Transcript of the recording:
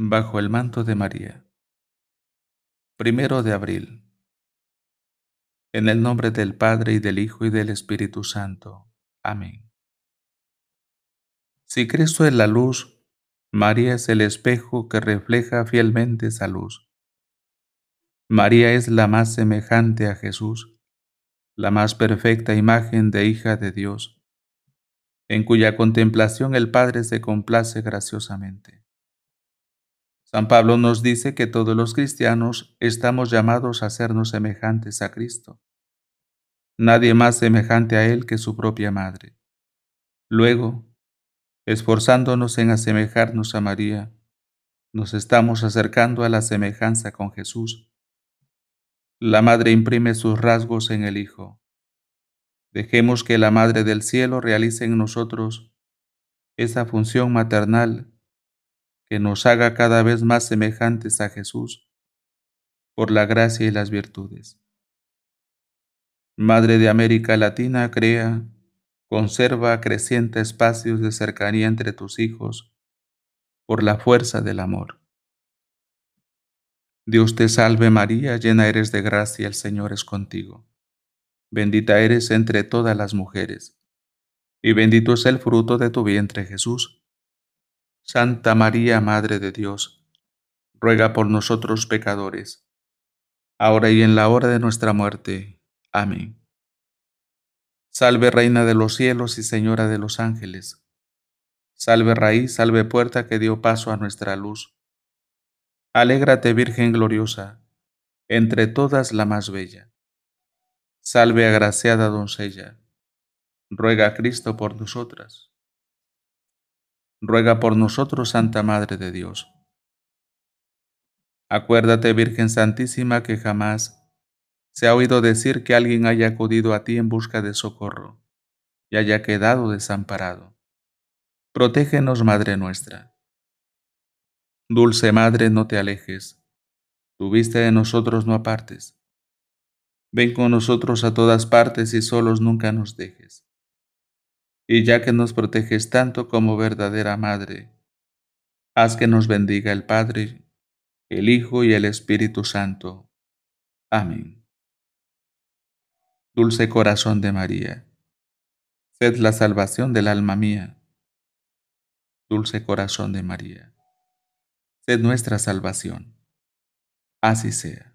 Bajo el manto de María. Primero de abril. En el nombre del Padre y del Hijo y del Espíritu Santo. Amén. Si Cristo es la luz, María es el espejo que refleja fielmente esa luz. María es la más semejante a Jesús, la más perfecta imagen de hija de Dios, en cuya contemplación el Padre se complace graciosamente. San Pablo nos dice que todos los cristianos estamos llamados a hacernos semejantes a Cristo. Nadie más semejante a Él que su propia madre. Luego, esforzándonos en asemejarnos a María, nos estamos acercando a la semejanza con Jesús. La madre imprime sus rasgos en el Hijo. Dejemos que la Madre del Cielo realice en nosotros esa función maternal que nos haga cada vez más semejantes a Jesús, por la gracia y las virtudes. Madre de América Latina, crea, conserva, creciente espacios de cercanía entre tus hijos, por la fuerza del amor. Dios te salve María, llena eres de gracia, el Señor es contigo. Bendita eres entre todas las mujeres, y bendito es el fruto de tu vientre Jesús. Santa María, Madre de Dios, ruega por nosotros pecadores, ahora y en la hora de nuestra muerte. Amén. Salve Reina de los cielos y Señora de los ángeles. Salve raíz, salve puerta que dio paso a nuestra luz. Alégrate Virgen gloriosa, entre todas la más bella. Salve agraciada doncella, ruega a Cristo por nosotras ruega por nosotros, Santa Madre de Dios. Acuérdate, Virgen Santísima, que jamás se ha oído decir que alguien haya acudido a ti en busca de socorro y haya quedado desamparado. Protégenos, Madre nuestra. Dulce Madre, no te alejes, tu vista de nosotros no apartes. Ven con nosotros a todas partes y solos nunca nos dejes y ya que nos proteges tanto como verdadera Madre, haz que nos bendiga el Padre, el Hijo y el Espíritu Santo. Amén. Dulce corazón de María, sed la salvación del alma mía. Dulce corazón de María, sed nuestra salvación. Así sea.